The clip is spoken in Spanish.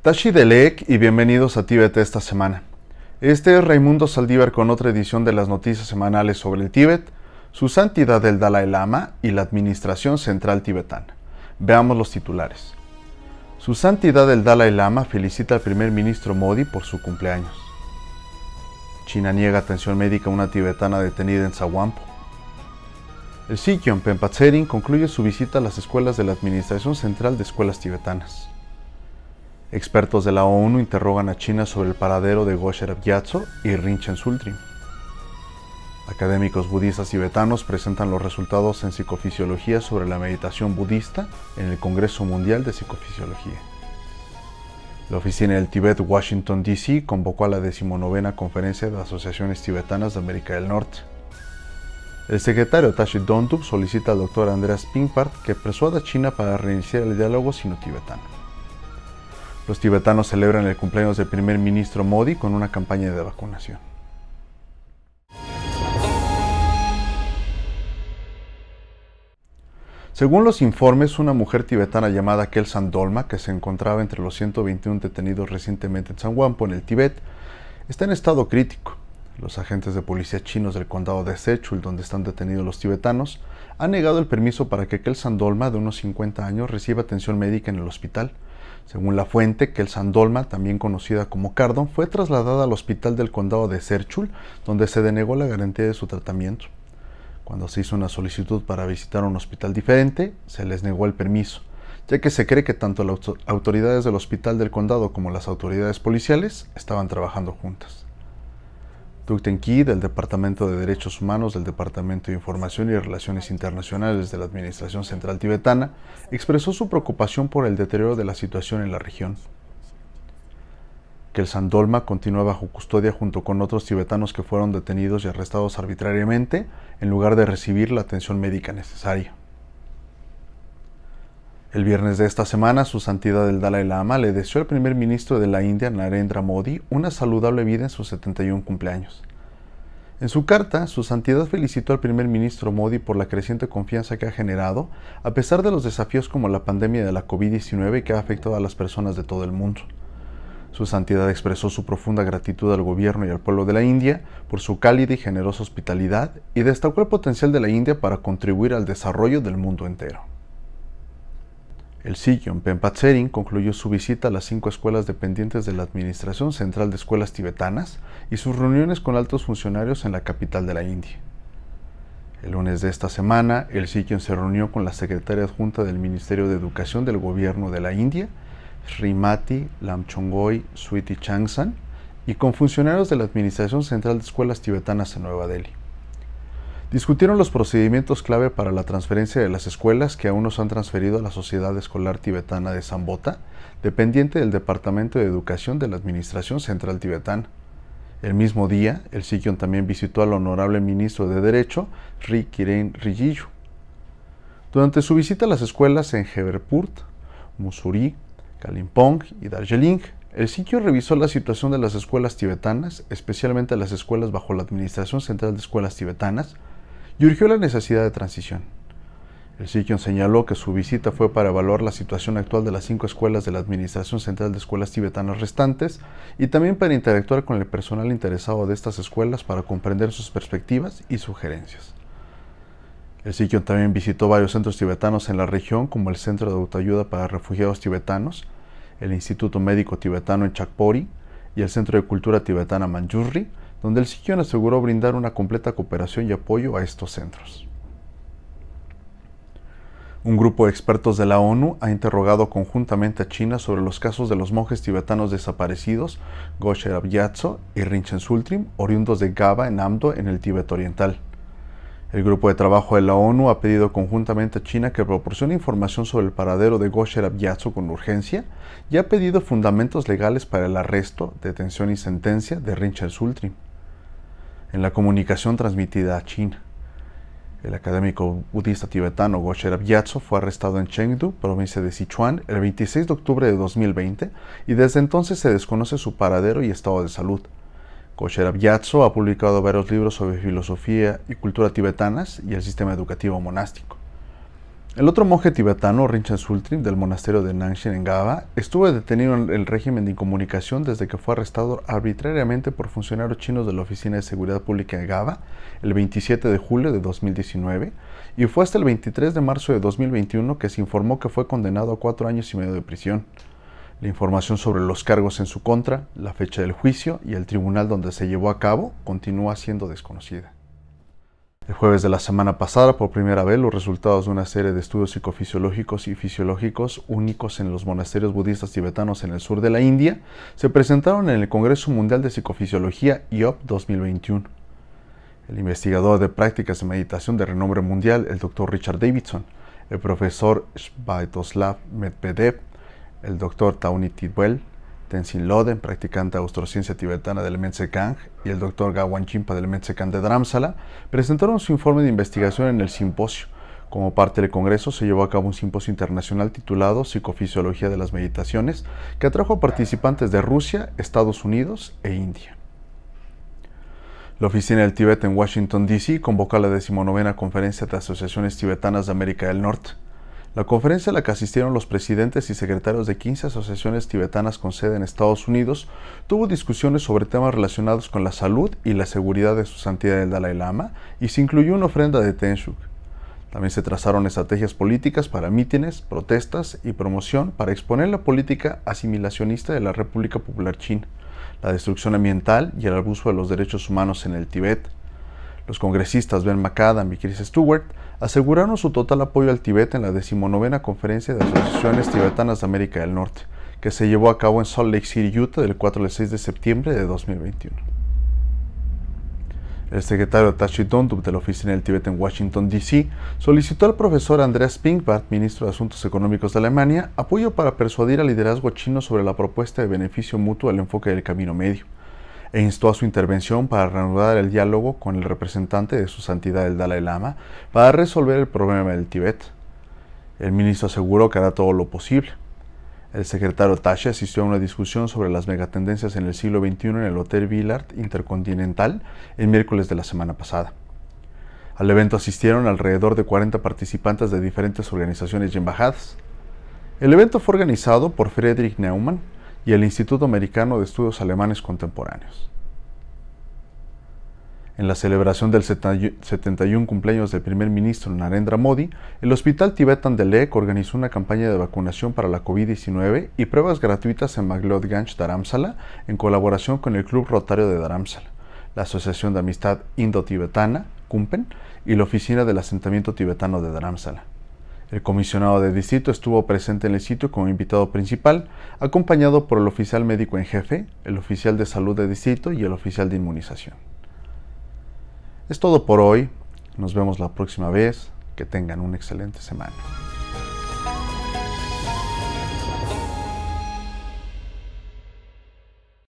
Tashi delek y bienvenidos a Tíbet esta semana. Este es Raimundo Saldívar con otra edición de las noticias semanales sobre el Tíbet, su santidad el Dalai Lama y la administración central tibetana. Veamos los titulares. Su santidad el Dalai Lama felicita al primer ministro Modi por su cumpleaños. China niega atención médica a una tibetana detenida en Zawampo. El Sikyong Penpa concluye su visita a las escuelas de la Administración Central de Escuelas Tibetanas. Expertos de la ONU interrogan a China sobre el paradero de Gosher Gyatso y Rinchen Sultrim. Académicos budistas tibetanos presentan los resultados en psicofisiología sobre la meditación budista en el Congreso Mundial de Psicofisiología. La Oficina del Tibet Washington, D.C., convocó a la decimonovena Conferencia de Asociaciones Tibetanas de América del Norte. El secretario Tashi Dondub solicita al doctor Andreas Pinkpart que persuada a China para reiniciar el diálogo sino-tibetano. Los tibetanos celebran el cumpleaños del primer ministro Modi con una campaña de vacunación. Según los informes, una mujer tibetana llamada Kelsan Dolma, que se encontraba entre los 121 detenidos recientemente en San Juanpo en el Tíbet, está en estado crítico. Los agentes de policía chinos del condado de Sechul, donde están detenidos los tibetanos, han negado el permiso para que Kelsan Dolma, de unos 50 años, reciba atención médica en el hospital, según la fuente, que el Sandolma, también conocida como Cardon, fue trasladada al hospital del condado de Serchul, donde se denegó la garantía de su tratamiento. Cuando se hizo una solicitud para visitar un hospital diferente, se les negó el permiso, ya que se cree que tanto las autoridades del hospital del condado como las autoridades policiales estaban trabajando juntas. Key del Departamento de Derechos Humanos del Departamento de Información y Relaciones Internacionales de la Administración Central Tibetana, expresó su preocupación por el deterioro de la situación en la región. Que el Sandolma continúa bajo custodia junto con otros tibetanos que fueron detenidos y arrestados arbitrariamente en lugar de recibir la atención médica necesaria. El viernes de esta semana, su santidad el Dalai Lama le deseó al primer ministro de la India, Narendra Modi, una saludable vida en sus 71 cumpleaños. En su carta, su santidad felicitó al primer ministro Modi por la creciente confianza que ha generado, a pesar de los desafíos como la pandemia de la COVID-19 que ha afectado a las personas de todo el mundo. Su santidad expresó su profunda gratitud al gobierno y al pueblo de la India por su cálida y generosa hospitalidad y destacó el potencial de la India para contribuir al desarrollo del mundo entero. El Sikyon Penpa concluyó su visita a las cinco escuelas dependientes de la Administración Central de Escuelas Tibetanas y sus reuniones con altos funcionarios en la capital de la India. El lunes de esta semana, el Sikyon se reunió con la secretaria adjunta del Ministerio de Educación del Gobierno de la India, Srimati Lamchongoy Suiti Changsan, y con funcionarios de la Administración Central de Escuelas Tibetanas en Nueva Delhi. Discutieron los procedimientos clave para la transferencia de las escuelas que aún se han transferido a la Sociedad Escolar Tibetana de Zambota, dependiente del Departamento de Educación de la Administración Central Tibetana. El mismo día, el Sikion también visitó al honorable ministro de Derecho, Ri Kiren Durante su visita a las escuelas en Heberpurt, Musuri, Kalimpong y Darjeeling, el sitio revisó la situación de las escuelas tibetanas, especialmente las escuelas bajo la Administración Central de Escuelas Tibetanas, y urgió la necesidad de transición. El Sikion señaló que su visita fue para evaluar la situación actual de las cinco escuelas de la Administración Central de Escuelas Tibetanas restantes y también para interactuar con el personal interesado de estas escuelas para comprender sus perspectivas y sugerencias. El Sikion también visitó varios centros tibetanos en la región, como el Centro de Autoayuda para Refugiados Tibetanos, el Instituto Médico Tibetano en Chakpori y el Centro de Cultura Tibetana Manjurri donde el sillón aseguró brindar una completa cooperación y apoyo a estos centros. Un grupo de expertos de la ONU ha interrogado conjuntamente a China sobre los casos de los monjes tibetanos desaparecidos Gosher Abyatso y Rinchen Sultrim, oriundos de Gaba en Amdo, en el Tíbet Oriental. El grupo de trabajo de la ONU ha pedido conjuntamente a China que proporcione información sobre el paradero de Gosher Abyatso con urgencia y ha pedido fundamentos legales para el arresto, detención y sentencia de Rinchen Sultrim en la comunicación transmitida a China. El académico budista tibetano Gosher Yatso fue arrestado en Chengdu, provincia de Sichuan, el 26 de octubre de 2020 y desde entonces se desconoce su paradero y estado de salud. Gosher Yatso ha publicado varios libros sobre filosofía y cultura tibetanas y el sistema educativo monástico. El otro monje tibetano, Rinchen Sultrin, del monasterio de Nanshin en Gaba, estuvo detenido en el régimen de incomunicación desde que fue arrestado arbitrariamente por funcionarios chinos de la Oficina de Seguridad Pública de Gaba el 27 de julio de 2019 y fue hasta el 23 de marzo de 2021 que se informó que fue condenado a cuatro años y medio de prisión. La información sobre los cargos en su contra, la fecha del juicio y el tribunal donde se llevó a cabo continúa siendo desconocida. El jueves de la semana pasada, por primera vez, los resultados de una serie de estudios psicofisiológicos y fisiológicos únicos en los monasterios budistas tibetanos en el sur de la India se presentaron en el Congreso Mundial de Psicofisiología IOP 2021. El investigador de prácticas de meditación de renombre mundial, el Dr. Richard Davidson, el profesor Svetoslav Medvedev, el Dr. Tauni Tidwell, Tenzin Loden, practicante de austrociencia tibetana del Kang, y el doctor Gawan Chimpa del Kang de Dramsala, presentaron su informe de investigación en el simposio. Como parte del Congreso se llevó a cabo un simposio internacional titulado Psicofisiología de las Meditaciones, que atrajo a participantes de Rusia, Estados Unidos e India. La Oficina del Tíbet en Washington, D.C. convocó la decimonovena Conferencia de Asociaciones Tibetanas de América del Norte. La conferencia a la que asistieron los presidentes y secretarios de 15 asociaciones tibetanas con sede en Estados Unidos tuvo discusiones sobre temas relacionados con la salud y la seguridad de su santidad el Dalai Lama y se incluyó una ofrenda de Tenshuk. También se trazaron estrategias políticas para mítines, protestas y promoción para exponer la política asimilacionista de la República Popular China, la destrucción ambiental y el abuso de los derechos humanos en el Tíbet. Los congresistas Ben McAdam y Chris Stewart aseguraron su total apoyo al Tibet en la decimonovena Conferencia de Asociaciones Tibetanas de América del Norte, que se llevó a cabo en Salt Lake City, Utah, del 4 al 6 de septiembre de 2021. El secretario Tashi Dondup de la Oficina del Tíbet en Washington, D.C., solicitó al profesor Andreas Pinkbart, ministro de Asuntos Económicos de Alemania, apoyo para persuadir al liderazgo chino sobre la propuesta de beneficio mutuo al enfoque del camino medio e instó a su intervención para reanudar el diálogo con el representante de su santidad el Dalai Lama para resolver el problema del Tíbet. El ministro aseguró que hará todo lo posible. El secretario Tashi asistió a una discusión sobre las megatendencias en el siglo XXI en el Hotel Villard Intercontinental el miércoles de la semana pasada. Al evento asistieron alrededor de 40 participantes de diferentes organizaciones y embajadas. El evento fue organizado por Frederick Neumann, y el Instituto Americano de Estudios Alemanes Contemporáneos. En la celebración del 71 cumpleaños del primer ministro Narendra Modi, el Hospital Tibetan de Lek organizó una campaña de vacunación para la COVID-19 y pruebas gratuitas en Ganj, Dharamsala, en colaboración con el Club Rotario de Dharamsala, la Asociación de Amistad Indo-Tibetana, CUMPEN, y la Oficina del Asentamiento Tibetano de Dharamsala. El comisionado de distrito estuvo presente en el sitio como invitado principal, acompañado por el oficial médico en jefe, el oficial de salud de distrito y el oficial de inmunización. Es todo por hoy. Nos vemos la próxima vez. Que tengan una excelente semana.